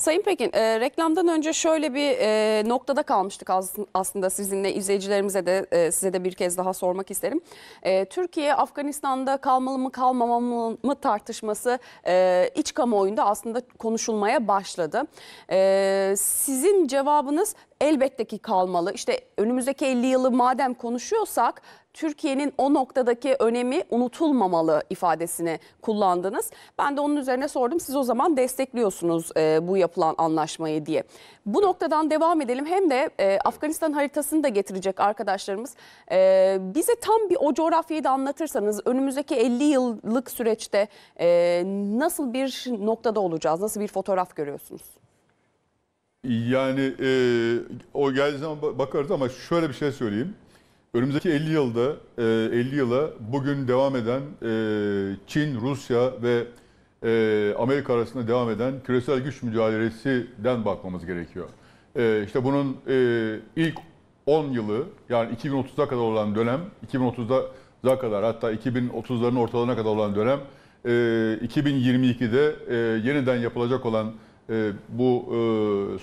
Sayın Pekin, e, reklamdan önce şöyle bir e, noktada kalmıştık as aslında sizinle izleyicilerimize de e, size de bir kez daha sormak isterim. E, Türkiye Afganistan'da kalmalı mı kalmamalı mı tartışması e, iç kamuoyunda aslında konuşulmaya başladı. E, sizin cevabınız elbette ki kalmalı. İşte önümüzdeki 50 yılı madem konuşuyorsak Türkiye'nin o noktadaki önemi unutulmamalı ifadesini kullandınız. Ben de onun üzerine sordum. Siz o zaman destekliyorsunuz e, bu yapılan anlaşmayı diye. Bu noktadan devam edelim. Hem de e, Afganistan haritasını da getirecek arkadaşlarımız. E, bize tam bir o coğrafyayı da anlatırsanız önümüzdeki 50 yıllık süreçte e, nasıl bir noktada olacağız? Nasıl bir fotoğraf görüyorsunuz? Yani e, o geldiği zaman bakarız ama şöyle bir şey söyleyeyim. Önümüzdeki 50 yılda 50 e, yıla bugün devam eden e, Çin, Rusya ve e, Amerika arasında devam eden küresel güç mücadelesinden bakmamız gerekiyor. İşte bunun ilk 10 yılı yani 2030'a kadar olan dönem, 2030'a kadar hatta 2030'ların ortalarına kadar olan dönem 2022'de yeniden yapılacak olan bu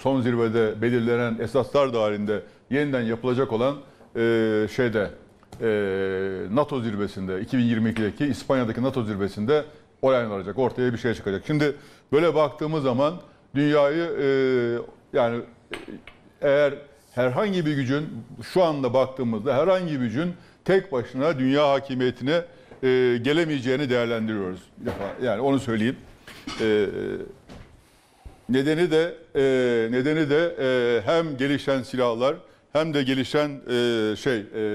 son zirvede belirlenen esaslar dahilinde yeniden yapılacak olan e, şeyde e, NATO zirvesinde 2022'deki İspanya'daki NATO zirvesinde olay olacak. Ortaya bir şey çıkacak. Şimdi böyle baktığımız zaman dünyayı e, yani e, eğer herhangi bir gücün şu anda baktığımızda herhangi bir gücün tek başına dünya hakimiyetine e, gelemeyeceğini değerlendiriyoruz. Yani onu söyleyeyim. E, nedeni de e, nedeni de e, hem gelişen silahlar hem de gelişen e, şey e,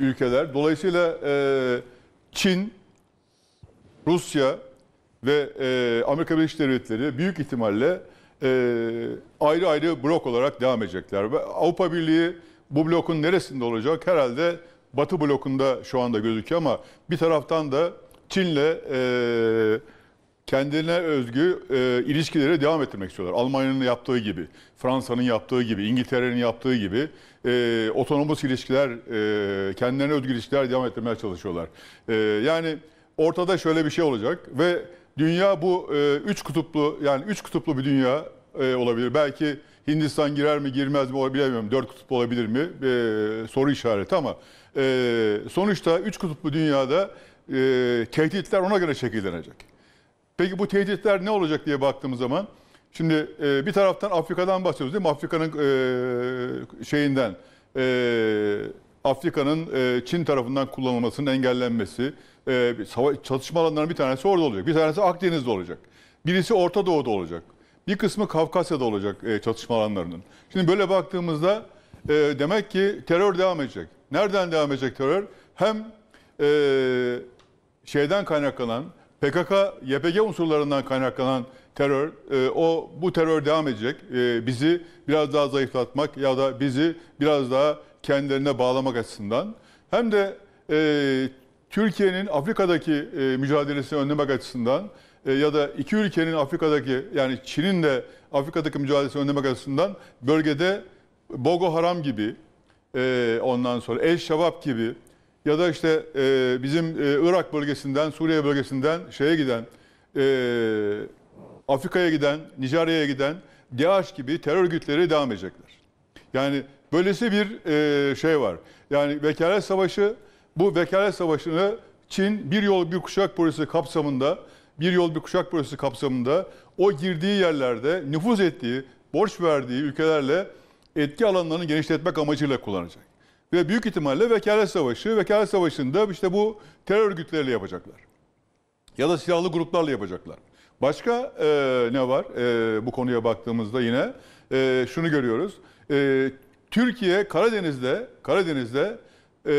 ülkeler. Dolayısıyla e, Çin, Rusya ve e, Amerika Birleşik Devletleri büyük ihtimalle e, ayrı ayrı blok olarak devam edecekler. Ve Avrupa Birliği bu blokun neresinde olacak? Herhalde Batı blokunda şu anda gözüküyor ama bir taraftan da Çin'le e, kendine özgü e, ilişkileri devam ettirmek istiyorlar. Almanya'nın yaptığı gibi, Fransa'nın yaptığı gibi, İngiltere'nin yaptığı gibi e, otonomos ilişkiler, e, kendilerine özgü ilişkiler devam ettirmeye çalışıyorlar. E, yani ortada şöyle bir şey olacak ve dünya bu e, üç kutuplu yani üç kutuplu bir dünya e, olabilir. Belki Hindistan girer mi girmez mi bilemiyorum. Dört kutuplu olabilir mi? E, soru işareti ama e, sonuçta üç kutuplu dünyada e, tehditler ona göre şekillenecek. Peki bu tehditler ne olacak diye baktığımız zaman şimdi e, bir taraftan Afrika'dan bahsediyoruz değil mi? Afrika'nın e, şeyinden e, Afrika'nın e, Çin tarafından kullanılmasının engellenmesi, e, savaş, çatışma alanlarının bir tanesi orada olacak. Bir tanesi Akdeniz'de olacak. Birisi Orta Doğu'da olacak. Bir kısmı Kafkasya'da olacak e, çatışma alanlarının. Şimdi böyle baktığımızda e, demek ki terör devam edecek. Nereden devam edecek terör? Hem e, şeyden kaynaklanan PKK, YPG unsurlarından kaynaklanan terör, e, o bu terör devam edecek. E, bizi biraz daha zayıflatmak ya da bizi biraz daha kendilerine bağlamak açısından hem de e, Türkiye'nin Afrika'daki e, mücadelesini önlemek açısından e, ya da iki ülkenin Afrika'daki yani Çin'in de Afrika'daki mücadelesini önlemek açısından bölgede Boko Haram gibi e, ondan sonra El Şabab gibi ya da işte e, bizim e, Irak bölgesinden, Suriye bölgesinden şeye giden, e, Afrika'ya giden, Nijerya'ya giden DAEŞ gibi terör örgütleri devam edecekler. Yani böylesi bir e, şey var. Yani vekalet savaşı, bu vekalet savaşını Çin bir yol bir kuşak projesi kapsamında, bir yol bir kuşak projesi kapsamında o girdiği yerlerde nüfuz ettiği, borç verdiği ülkelerle etki alanlarını genişletmek amacıyla kullanacak. Ve büyük ihtimalle vekalet savaşı, vekalet savaşında işte bu terör örgütleriyle yapacaklar. Ya da silahlı gruplarla yapacaklar. Başka e, ne var e, bu konuya baktığımızda yine e, şunu görüyoruz. E, Türkiye Karadeniz'de Karadeniz'de e,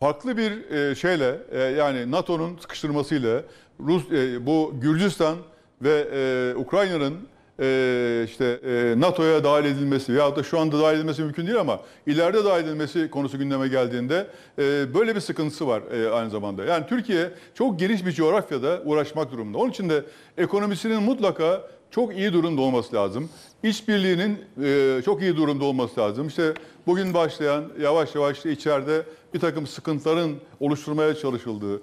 farklı bir e, şeyle e, yani NATO'nun sıkıştırmasıyla Rus e, bu Gürcistan ve e, Ukrayna'nın e, işte e, NATO'ya dahil edilmesi veya da şu anda dahil edilmesi mümkün değil ama ileride dahil edilmesi konusu gündeme geldiğinde e, böyle bir sıkıntısı var e, aynı zamanda. Yani Türkiye çok geniş bir coğrafyada uğraşmak durumunda. Onun için de ekonomisinin mutlaka çok iyi durumda olması lazım. İşbirliğinin e, çok iyi durumda olması lazım. İşte bugün başlayan yavaş yavaş işte içeride bir takım sıkıntıların oluşturmaya çalışıldığı, e,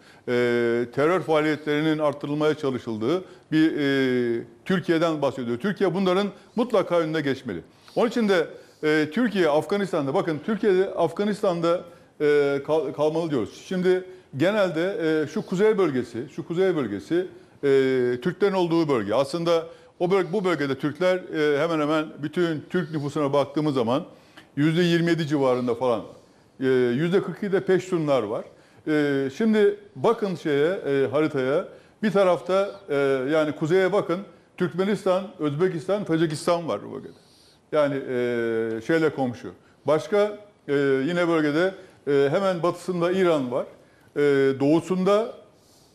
terör faaliyetlerinin arttırılmaya çalışıldığı bir e, Türkiye'den bahsediyor. Türkiye bunların mutlaka önüne geçmeli. Onun için de e, Türkiye Afganistan'da bakın Türkiye'de Afganistan'da e, kal, kalmalı diyoruz. Şimdi genelde e, şu kuzey bölgesi, şu kuzey bölgesi e, Türklerin olduğu bölge. Aslında o bölge, bu bölgede Türkler e, hemen hemen bütün Türk nüfusuna baktığımız zaman %27 civarında falan. E, %42'de Peştunlar var. E, şimdi bakın şeye e, haritaya. Bir tarafta e, yani kuzeye bakın. Türkmenistan, Özbekistan, Tacikistan var bu bölgede. Yani e, şeyle komşu. Başka e, yine bölgede e, hemen batısında İran var. E, doğusunda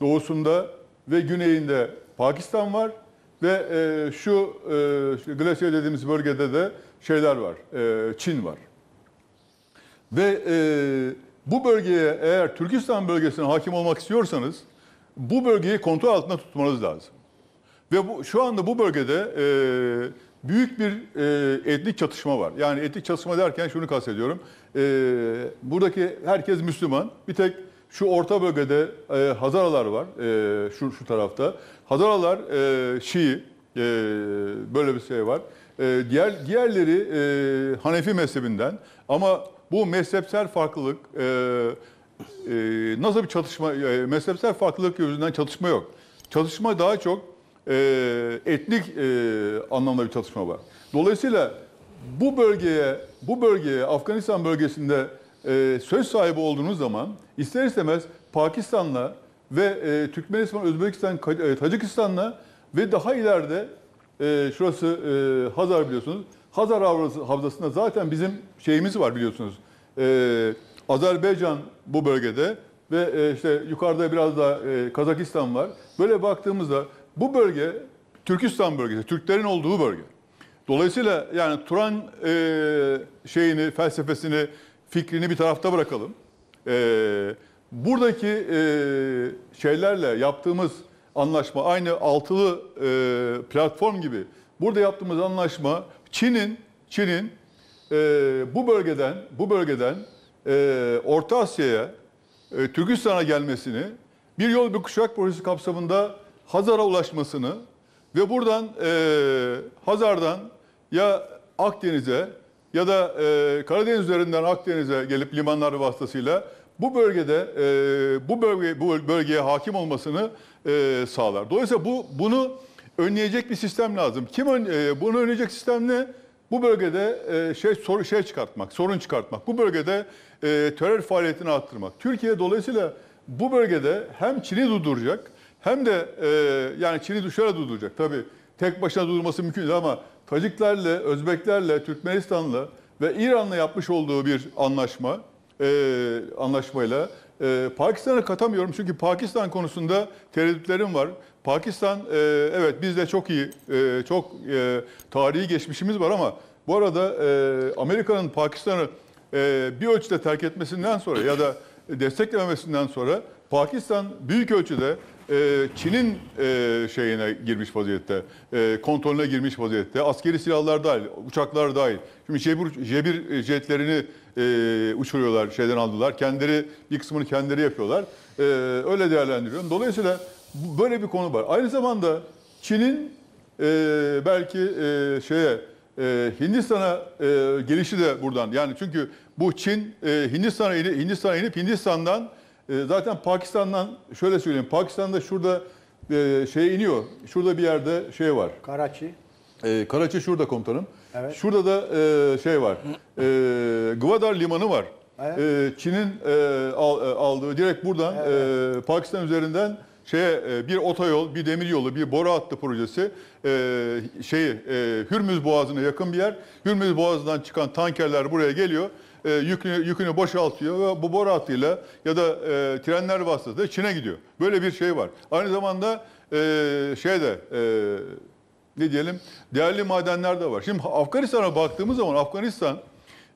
doğusunda ve güneyinde Pakistan var. Ve e, şu e, Glasgow dediğimiz bölgede de şeyler var, e, Çin var. Ve e, bu bölgeye eğer Türkistan bölgesine hakim olmak istiyorsanız bu bölgeyi kontrol altında tutmanız lazım. Ve bu, şu anda bu bölgede e, büyük bir e, etnik çatışma var. Yani etnik çatışma derken şunu kastediyorum. E, buradaki herkes Müslüman. Bir tek şu orta bölgede e, Hazaralar var, e, şu, şu tarafta. Hazaralar e, Şii, e, böyle bir şey var. E, diğer Diğerleri e, Hanefi mezhebinden ama bu mezhepsel farklılık, e, e, nasıl bir çatışma, e, mezhepsel farklılık yüzünden çatışma yok. Çatışma daha çok e, etnik e, anlamda bir çatışma var. Dolayısıyla bu bölgeye, bu bölgeye, Afganistan bölgesinde e, söz sahibi olduğunuz zaman ister istemez Pakistan'la ve e, Türkmenistan, Özbekistan, e, Tacikistan'la ve daha ileride e, şurası e, Hazar biliyorsunuz. Hazar havzasında zaten bizim şeyimiz var biliyorsunuz. E, Azerbaycan bu bölgede ve e, işte yukarıda biraz da e, Kazakistan var. Böyle baktığımızda bu bölge Türkistan bölgesi, Türklerin olduğu bölge. Dolayısıyla yani Turan e, şeyini, felsefesini fikrini bir tarafta bırakalım. Ee, buradaki e, şeylerle yaptığımız anlaşma aynı altılı e, platform gibi. Burada yaptığımız anlaşma Çin'in Çin'in e, bu bölgeden bu bölgeden e, Orta Asya'ya e, Türkistan'a gelmesini bir yol bir kuşak projesi kapsamında Hazar'a ulaşmasını ve buradan e, Hazar'dan ya Akdeniz'e ya da e, Karadeniz üzerinden Akdeniz'e gelip limanları vasıtasıyla bu bölgede e, bu bölge bu bölgeye hakim olmasını e, sağlar. Dolayısıyla bu bunu önleyecek bir sistem lazım. Kim ön, e, bunu önleyecek sistem ne? Bu bölgede e, şey soru şey çıkartmak, sorun çıkartmak. Bu bölgede e, terör faaliyetini arttırmak. Türkiye dolayısıyla bu bölgede hem Çin'i durduracak hem de e, yani Çin'i şöyle durduracak. Tabii tek başına durması mümkün değil ama Taciklerle, Özbeklerle, Türkmenistan'la ve İran'la yapmış olduğu bir anlaşma, e, anlaşmayla e, Pakistan'a katamıyorum çünkü Pakistan konusunda tereddütlerim var. Pakistan, e, evet bizde çok iyi, e, çok e, tarihi geçmişimiz var ama bu arada e, Amerika'nın Pakistan'ı e, bir ölçüde terk etmesinden sonra ya da desteklememesinden sonra Pakistan büyük ölçüde ee, Çin'in e, şeyine girmiş vaziyette, e, kontrolüne girmiş vaziyette. Askeri silahlar dahil, uçaklar dahil. Şimdi Jebir, Jebir jetlerini e, uçuruyorlar, şeyden aldılar. Kendileri, bir kısmını kendileri yapıyorlar. E, öyle değerlendiriyorum. Dolayısıyla böyle bir konu var. Aynı zamanda Çin'in belki şeye, Hindistan'a gelişi de buradan. Yani çünkü bu Çin Hindistan'a inip Hindistan'dan e, zaten Pakistan'dan şöyle söyleyeyim. Pakistan'da şurada e, şey iniyor. Şurada bir yerde şey var. Karachi. E, Karachi şurada komutanım. Evet. Şurada da e, şey var. E, Gwadar Limanı var. Evet. E, Çin'in e, e aldığı direkt buradan evet. e, Pakistan üzerinden şeye e, bir otoyol, bir demiryolu, bir boru hattı projesi e, şeyi e, Hürmüz Boğazı'na yakın bir yer. Hürmüz Boğazı'ndan çıkan tankerler buraya geliyor e, yükünü, yükünü boşaltıyor ve bu boru hattıyla ya da e, trenler vasıtasıyla Çin'e gidiyor. Böyle bir şey var. Aynı zamanda e, şeyde e, ne diyelim değerli madenler de var. Şimdi Afganistan'a baktığımız zaman Afganistan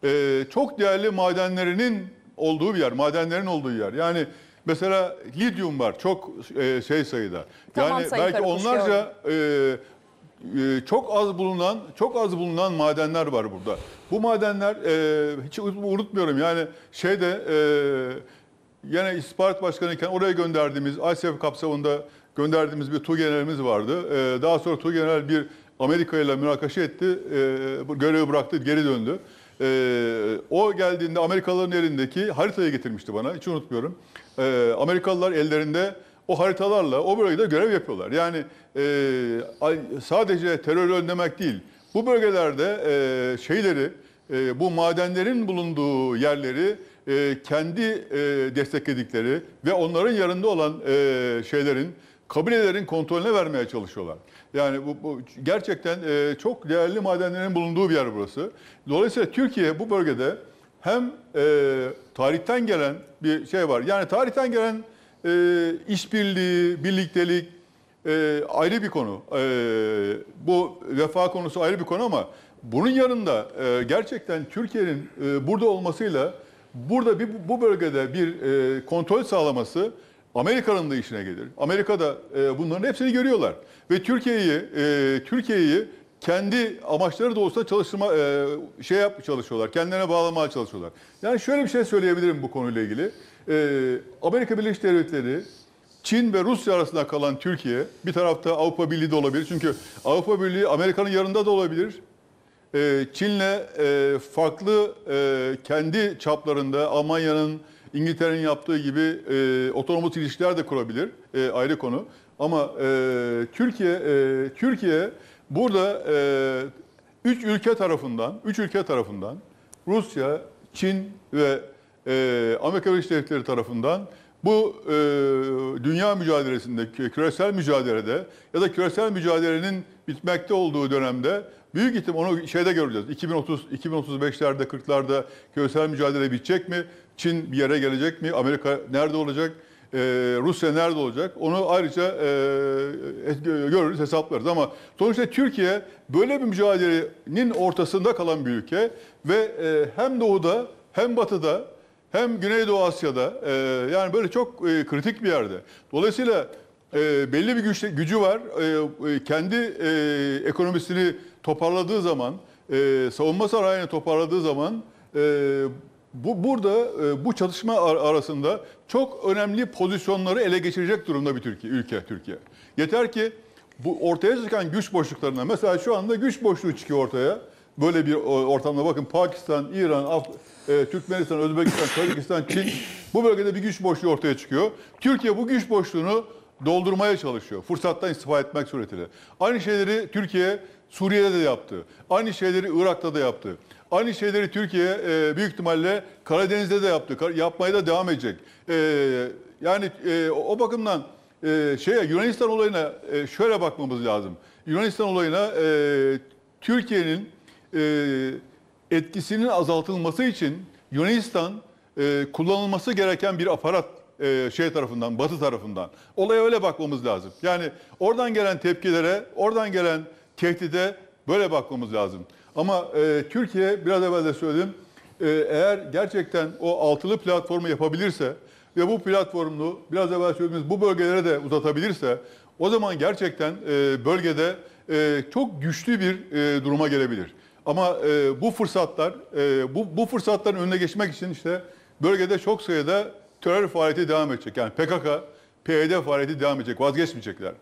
e, çok değerli madenlerinin olduğu bir yer, madenlerin olduğu yer. Yani Mesela lityum var çok e, şey sayıda. Tamam, yani belki onlarca e, ee, çok az bulunan çok az bulunan madenler var burada. Bu madenler e, hiç unutmuyorum yani şeyde e, yine İstihbarat Başkanıyken oraya gönderdiğimiz ICF kapsamında gönderdiğimiz bir Tugener'imiz vardı. E, daha sonra Tugener bir Amerika ile münakaşa etti. E, görevi bıraktı, geri döndü. E, o geldiğinde Amerikalıların elindeki haritayı getirmişti bana. Hiç unutmuyorum. E, Amerikalılar ellerinde o haritalarla o bölgede görev yapıyorlar. Yani e, sadece terörü önlemek değil, bu bölgelerde e, şeyleri, e, bu madenlerin bulunduğu yerleri e, kendi e, destekledikleri ve onların yanında olan e, şeylerin, kabilelerin kontrolüne vermeye çalışıyorlar. Yani bu, bu gerçekten e, çok değerli madenlerin bulunduğu bir yer burası. Dolayısıyla Türkiye bu bölgede hem e, tarihten gelen bir şey var. Yani tarihten gelen e, işbirliği, birliktelik e, ayrı bir konu. E, bu vefa konusu ayrı bir konu ama bunun yanında e, gerçekten Türkiye'nin e, burada olmasıyla burada bir bu bölgede bir e, kontrol sağlaması Amerika'nın da işine gelir. Amerika'da e, bunların hepsini görüyorlar ve Türkiye'yi e, Türkiye'yi kendi amaçları doğrultusunda çalışma e, şey yap çalışıyorlar. Kendilerine bağlamaya çalışıyorlar. Yani şöyle bir şey söyleyebilirim bu konuyla ilgili e, Amerika Birleşik Devletleri, Çin ve Rusya arasında kalan Türkiye, bir tarafta Avrupa Birliği de olabilir. Çünkü Avrupa Birliği Amerika'nın yanında da olabilir. E, Çin'le e, farklı e, kendi çaplarında Almanya'nın, İngiltere'nin yaptığı gibi e, otonomut ilişkiler de kurabilir. E, ayrı konu. Ama e, Türkiye e, Türkiye burada e, üç ülke tarafından, üç ülke tarafından Rusya, Çin ve e, Amerika Birleşik Devletleri tarafından bu e, dünya mücadelesinde, küresel mücadelede ya da küresel mücadelenin bitmekte olduğu dönemde büyük ihtimal onu şeyde göreceğiz. 2030, 2035'lerde, 40'larda küresel mücadele bitecek mi? Çin bir yere gelecek mi? Amerika nerede olacak? E, Rusya nerede olacak? Onu ayrıca e, görürüz, hesaplarız. Ama sonuçta Türkiye böyle bir mücadelenin ortasında kalan bir ülke ve e, hem doğuda hem batıda hem Güneydoğu Asya'da e, yani böyle çok e, kritik bir yerde. Dolayısıyla e, belli bir güç, gücü var. E, e, kendi e, ekonomisini toparladığı zaman, e, savunma sarayını toparladığı zaman e, bu burada e, bu çatışma arasında çok önemli pozisyonları ele geçirecek durumda bir Türkiye, ülke Türkiye. Yeter ki bu ortaya çıkan güç boşluklarına mesela şu anda güç boşluğu çıkıyor ortaya böyle bir e, ortamda bakın Pakistan, İran, Af e, Türkmenistan, Özbekistan, Kazakistan, Çin bu bölgede bir güç boşluğu ortaya çıkıyor. Türkiye bu güç boşluğunu doldurmaya çalışıyor. Fırsattan istifa etmek suretiyle. Aynı şeyleri Türkiye Suriye'de de yaptı. Aynı şeyleri Irak'ta da yaptı. Aynı şeyleri Türkiye e, büyük ihtimalle Karadeniz'de de yaptı. Kar yapmaya da devam edecek. E, yani e, o bakımdan e, şeye Yunanistan olayına e, şöyle bakmamız lazım. Yunanistan olayına e, Türkiye'nin e, etkisinin azaltılması için Yunanistan e, kullanılması gereken bir aparat e, şey tarafından, Batı tarafından. Olaya öyle bakmamız lazım. Yani oradan gelen tepkilere, oradan gelen tehdide böyle bakmamız lazım. Ama e, Türkiye biraz evvel de söyledim, e, eğer gerçekten o altılı platformu yapabilirse ve bu platformunu biraz evvel söylediğimiz bu bölgelere de uzatabilirse o zaman gerçekten e, bölgede e, çok güçlü bir e, duruma gelebilir. Ama e, bu fırsatlar, e, bu, bu fırsatların önüne geçmek için işte bölgede çok sayıda terör faaliyeti devam edecek. Yani PKK, PYD faaliyeti devam edecek, vazgeçmeyecekler.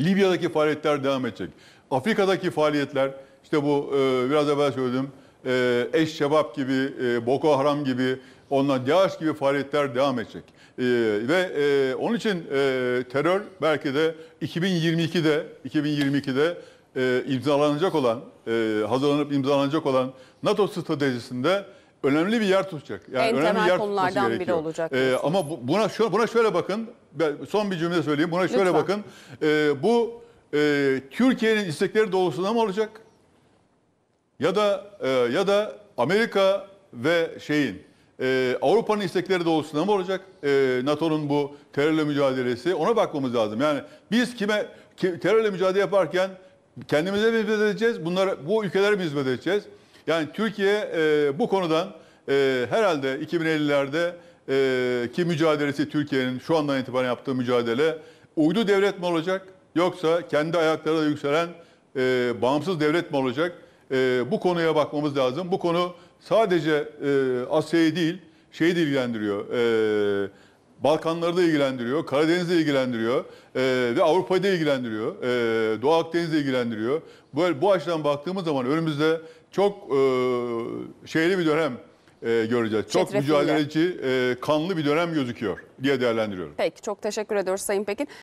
Libya'daki faaliyetler devam edecek. Afrika'daki faaliyetler, işte bu e, biraz evvel söyledim, e, Eş-Şebap gibi, e, Boko Haram gibi, ondan DAEŞ gibi faaliyetler devam edecek. E, ve e, onun için e, terör belki de 2022'de, 2022'de e, imzalanacak olan, e, hazırlanıp imzalanacak olan NATO stratejisinde önemli bir yer tutacak. Yani en önemli temel yer konulardan biri olacak. E, ama bu, buna şöyle, buna şöyle bakın, ben son bir cümle söyleyeyim. Buna şöyle Lütfen. bakın, e, bu e, Türkiye'nin istekleri doğrultusunda mı olacak? Ya da e, ya da Amerika ve şeyin e, Avrupa'nın istekleri doğrultusunda mı olacak? E, NATO'nun bu terörle mücadelesi ona bakmamız lazım. Yani biz kime terörle mücadele yaparken kendimize mi hizmet edeceğiz? bunlar bu ülkelere mi hizmet edeceğiz? Yani Türkiye e, bu konudan e, herhalde 2050'lerde e, ki mücadelesi Türkiye'nin şu andan itibaren yaptığı mücadele uydu devlet mi olacak? Yoksa kendi ayaklarına yükselen e, bağımsız devlet mi olacak? E, bu konuya bakmamız lazım. Bu konu sadece e, Asya'yı değil, şeyi de ilgilendiriyor. E, Balkanları da ilgilendiriyor, Karadeniz'i ilgilendiriyor e, ve Avrupa'yı da ilgilendiriyor, e, Doğu Akdeniz'i ilgilendiriyor. Böyle bu açıdan baktığımız zaman önümüzde çok e, şeyli bir dönem e, göreceğiz. Çok mücadeleci, e, kanlı bir dönem gözüküyor diye değerlendiriyorum. Peki çok teşekkür ediyoruz Sayın Pekin.